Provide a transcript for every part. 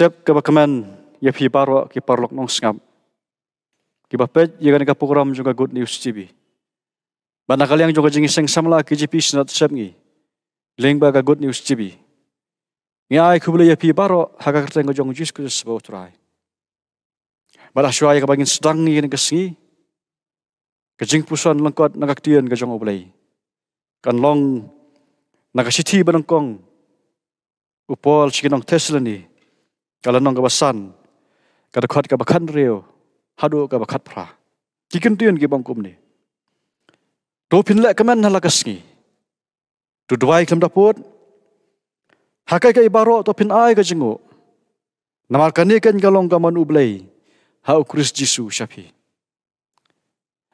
step ke bakman ye phi parwa ki parlok nong ngap ki ba pet ye gan program juga good news tv bana kali yang juga jing seng samla ki gp snat sep ngi leng ba ka good news tv ngi ai khubla ya pi parwa ha ka kerteng ko jong jis ko se bo try ba la shwa ye ka bangin sedang ngi ne ngi ka jing pusan lengkot na ka tian ka jong oblai kan long na siti sithi kong upol chikinong teslani กาลนองกับสันกาตะคัดกับขันเร็วฮาดูกับขัดพระกิกันเตือนกี่บังกุมนี่โตพินและกแมนฮัลกัสงีตุดวายคำดับพูดหากใครกับอิบารอตพินไอกับจงโงนามากันนี้กันกาลองกับมันอุบเลยฮาอุคริสจิสูชาพี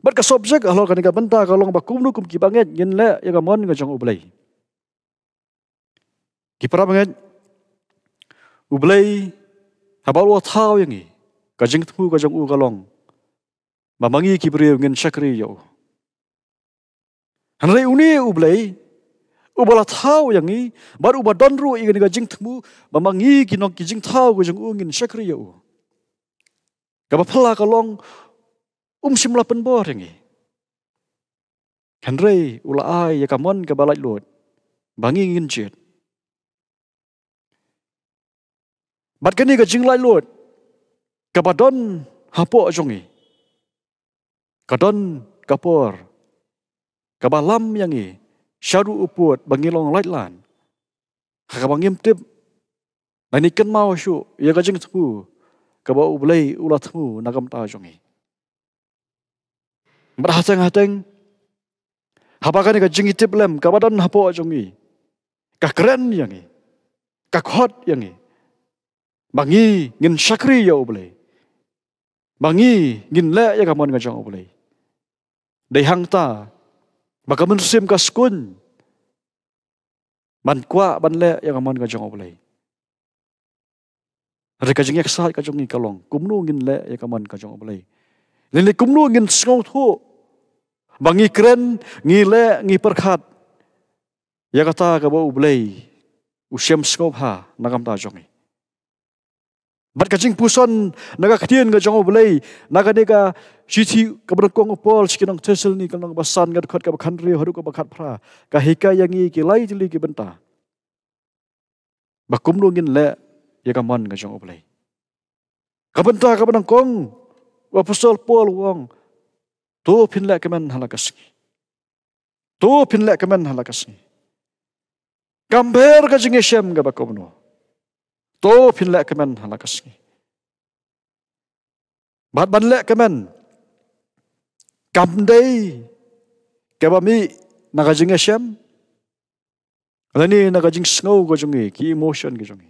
บัดกับสอบเจกฮัลกันกับบันตากาลองบักุมนุกุมกี่บังเงินยินและยังกับมันกับจงอุบเลยกี่พระบังเงินอุบเลยถ้าบอกว่าเท้าอย่างงี้ก็จังทูก็จงอุกลองมาบังยีกิบเรียงเงินชักรีอยู่ฮันเลยอุนี่อุบเลยอุบลาเท้าอย่างงี้บัดอุบดอนรู้อีกนี่ก็จังทูมาบังยีกินองกิจิงเท้าก็จงอุเงินชักรีอยู่กับพลากลองอุ้มชิมลาเป็นบ่อย่างงี้ฮันเลยอุลาอยยากมอนกับบาลัยโหลดบังยีเงินเจ็ด Mat kini ke jing lai lut. Kepadon hapo ajungi. Kadon kapor. Kabalam yangi. Syaru uput bangilong lai lan. Kakabangim tip. Nainikin mau syu. Ia ke jing tepu. Kaba ublai ulat mu nagam ta ajungi. Mat hateng hateng. Hapakan ke jing itip lem. Kabadon hapo ajungi. Kakren yangi. Kakhot yangi. Kakhot yangi. บางีเงินชักรียอบเลยบางีเงินเละยกมันกจังอบเลยได้หังตาบักมันซิมกัสกุนมันกว่าบันเละยกมันกจังอบเลยเรกจงเอกซายกจงงีกะลองกุมนูเงินเละยกมันกจังอบเลยนี่กุมนูเงินสงทุบางีเครนงีเละงีประคัดยากตากระบอบเลยอุเชมสกบหานักกรรมตาจงงี Bạn cả chính phu xuân, nà cả thiên ngờ chóng ngọc lây, nà cả nê cả chí thi kà bà đọc ngọc bòl, chí kì nông thê xil nì, kà nông bà san ngà đọc khát kà bà khăn rì, hà đúc kà bà khát phra, wong, tô phin lẹ kà mèn hà lạ kà sì. Tô phin lẹ kà mèn hà lạ kà to phin lek kemen hana kasngi bat ban lek kemen kam dei ke ba mi na ga jing e sham la ni na ga jing sngo go jung ki emotion ge jung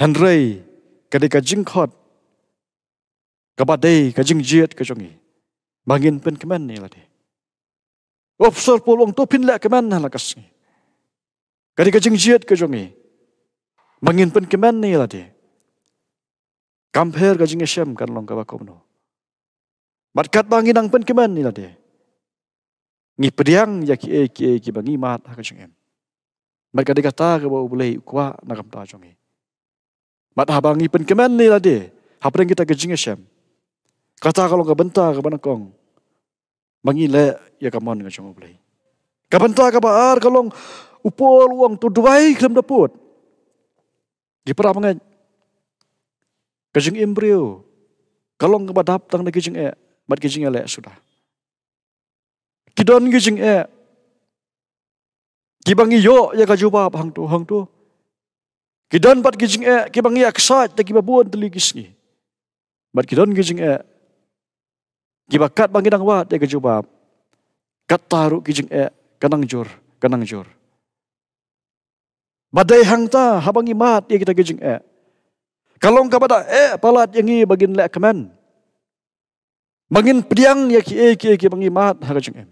hen rei ka de ka jing khot ka ba dei ka jing jiet ke jung bangin pen kemen ni la de ofsor polong to phin lek kemen hana kasngi ka de ka jing jiet ke jung mangin pun kemen ni lah dia. Kamper kajing esem kan long kawak kau Mat kat bangi nang pun kemen ni lah dia. Ngi periang ya ki eh, ki eh, ki bangi mat ha lah kajing em. Mat kat dikata ke bau boleh kuat nak kamta jongi. Mat ha bangi pun kemen ni lah dia. Ha kita kajing esem. Kata kalau ke benta ke mana kong. Bangi le ya kamon kajong boleh. Kapan tak kabar kalau upol uang tu dua kelam dapat. Jepara mengait. Kajing embrio. Kalong ke badap tang na kajing e. Bad kajing e lek sudah. Kidon kajing e. Kibangi yo ya kajuba hang tu hang tu. Kidon bad kajing e. Kibangi aksat tak kibabuan telikis ni. Bad kidon kajing e. Kibakat bangi dang wat ya kajuba. Kat taruk kajing e. Kanang jur. Kanang jur. jur. Madai hang ta habang imat ya kita gejing eh. Kalau engkau pada eh palat yang ini bagin lek kemen. Bagin pediang ya ki eh ki eh, ki bagin mat ha gejing eh.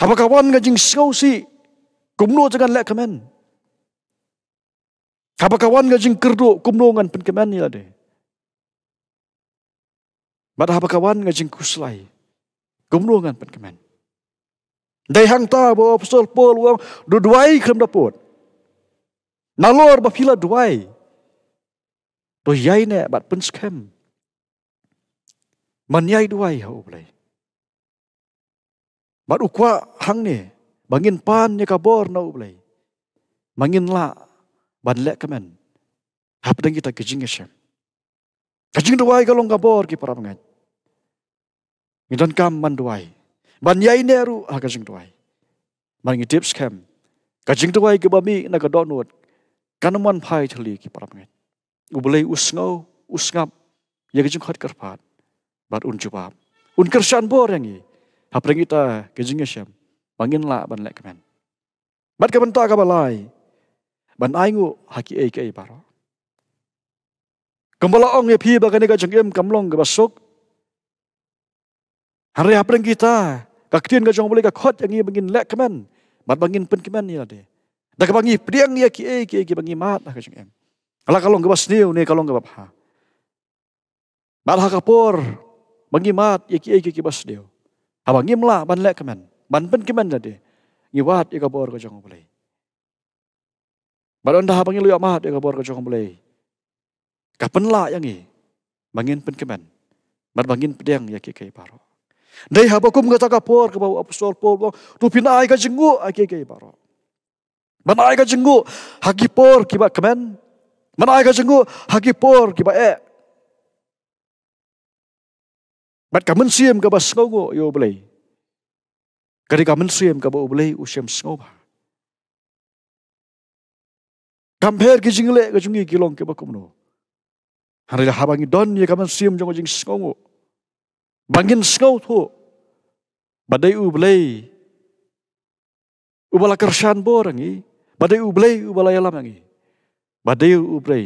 Haba kawan gejing sengau si kumno jangan lek kemen. Haba kawan gejing kerdu kumno ngan pen kemen ya deh. Mata haba kawan gejing kuslay kumno ngan pen kemen. Dai hang ta bo pasal pol wang du duai kem dapot. Na lor ba pila duai. Tu yai ne bat pun skem. Man yai duai ha ya ublai. Bat ukwa hang ne bangin pan ne kabor na ublai. Mangin la ban lek kemen. Hap dang kita kejing esem. Kejing duai kalong kabor ki para mengat. Ngidan kam man duai man yai ne ru ha ka jing doi man ngi tips kem ka jing doi ke ba mi na ka donut kan man phai thali ki parap ngai u blei u sngo u sngap ye ka khat kar phat bat un ju bab un kar shan bo rengi ha prengi ta ke jing ngi sham bangin la ban le kemen bat ka ban ka ba ban ai ngu ha ki ai ai paro kembala ong ye phi ba ka ne ka jing em kam long ke Hari apa ha yang kita กักเตียนกระจงบริกาคดอย่างงี้บังินและกันบัดบังินเป็นกันนี่ละเดแต่กบังีเปรียงเนี่ยกี่เอกี่กี่บังีมาดนะกระจงเอ็มแล้วก็ลงกับสเนียวเนี่ยก็ลงกับหาบัดหากระปูร์บังีมาดกี่เอกี่กี่บัสเดียวหาบังีมละบันและกันบันเป็นกันละเดงี้วาดกับปูร์กระจงบริบัดอันดาบังีลุยมาดกับปูร์กระจงบริกับเป็นละอย่างงี้บังินเป็นกันบัดบังินเปรียงเนี่ยกี่กี่ปาร์ Dai haba ku mengata ka por ka bawa apostol Paul bang tu pinai ka jenggu ake ke baro. Manai ka jenggu hagi por ki ba kemen. Manai ka jenggu hagi por ki ba e. Bat ka men siem ka bas ngogo yo belai. Kari ka men siem ka ba belai usiem ngoba. Kamper ki jingle ka jungi kilong ke ba kumno. Hari la habangi don ye ka men siem jong jing ngogo. บางินสกาวทุบัดได้อุบเลยอุบลากระชันบ่อรังีบัดได้อุบเลยอุบลายลามังีบัดได้อุบเลย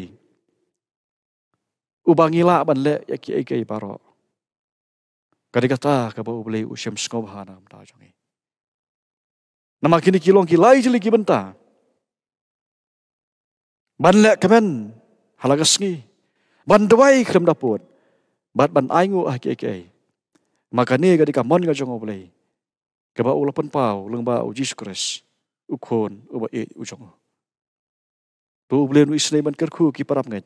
อุบังิละบันเละยักยิ่งใหญ่ปารอกกระดิกตากระบอุบเลยอุชมสกาวหานามตาจงีนำมากินกิลองกิไลจิลิกิบันตาบันเละกันฮัลกัสงีบันดวายครัมดาปวดบัดบันไอ้งูอาเกเก maka ni gadi ka man ga jong ob lei ka ba ulapan pau lung ba u jis kres u khon u ba e u jong tu ob lei nu islei man kar khu ki parap ngai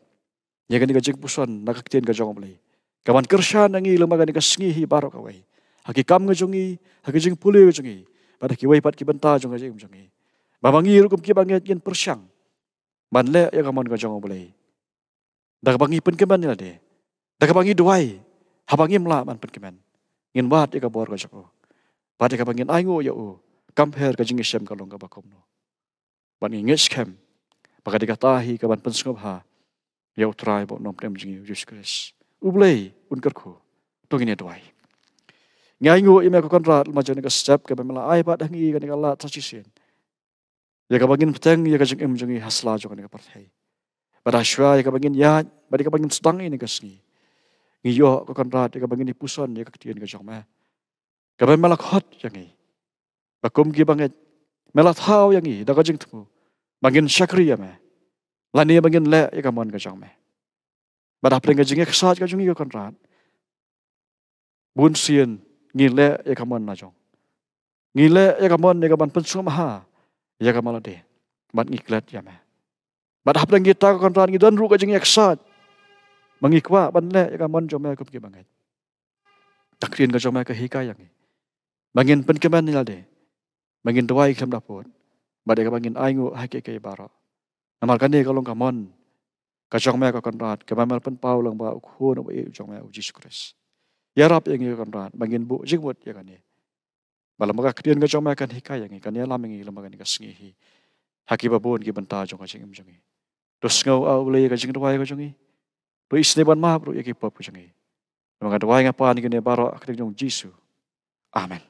ye gadi ga jek buson na ka ten ga jong ob lei ka man kar sha na ngi lung kam ga jong i ha ki jing pulei ga jong i ba da ki wai pat ki banta jong ga jing jong i ba ba ngi ru kum ki ba ngai gen ya ka man ga jong ob lei da ka ba ni lah de da ka ba ngi duai man pen ke งินวาดเอกบอร์ก็จะโอ้บาดเอกบังเงินไอโง่ยาโอ้กัมเพลก็จิงเชมกัลงกับบักคมโนบันเงินเชมปากาดิกาตาฮีกับบันปันสกบฮายาอุตรายบอกน้องเพิ่มจิงยูสคริสอุบเลยอุนกรคูตรงนี้ด้วยงายโง่ยังไม่ก็คนรัดมาจนก็เซฟกับเป็นละไอบาดังยี่กันก็ละทัชิเซียนยังกับบังเงินเพ่งยังกับจิงเอ็มจิงยูฮัสลาจงกันก็ปัดเฮยบาดาชัวยังกับบังเงินยาบาดิกับบังเงินสตังยี่นี่ก็สี่มีโยก็กันราดกับบางนี้ผู้ซ่อนเนี่ยก็เทียนกับจอมแม่กับเป็นมลคอดอย่างงี้ประกุมกี่บางเงี้ยมลเท้าอย่างงี้แล้วก็จึงถูกบางเงินชักเรียแม่แล้วนี่บางเงินแหละกับมันกับจอมแม่บัดดาเปล่งกับจึงเงี้ยซาดกับจึงเงี้ยกันราดบุญเซียนเงี้ยแหละกับมันนะจอมเงี้ยแหละกับมันกับมันเป็นสุขมหายกับมาลเดบัดงี้เกล็ดอย่างแม่บัดดาเปล่งกีตากับกันราดกีดันรู้กับจึงเงี้ยซาดมังอีกว่าบันเลยกมันจอมแม่กุบกิบังเงตักเรียนกับจอมแม่ก็เฮกายังไงบางเงินเป็นกี่แม่นี่ละเดบางเงินตัวอีกคำดับปวดบัดเดกับบางเงินไอ้งูให้เกย์เกย์บาร์น้ำมันกันเดก็ลงกับมันกับจอมแม่ก็กันรัดกับแม่เป็นเป้าลงบ่าวขู่นับไปจอมแม่อุจิสุครสยารับอย่างเงี้ยกันรัดบางเงินบุจิบุตรอย่างเงี้บัลลังก์ก็เรียนกับจอมแม่กันเฮกายังไงกันเนี้ยลมเงี้ยลำกันก็สิงห์ฮีฮักกี้บับุญกี่บันตาจงกับจิงมจงงี้ดูสเงาเอาเลยกับจิงตัวไอ้ก็จงเงี้ Pa isne ban ma bro yaki pa pujangi. Maka doa yang apa ni baro akhirnya Jisu. Amen.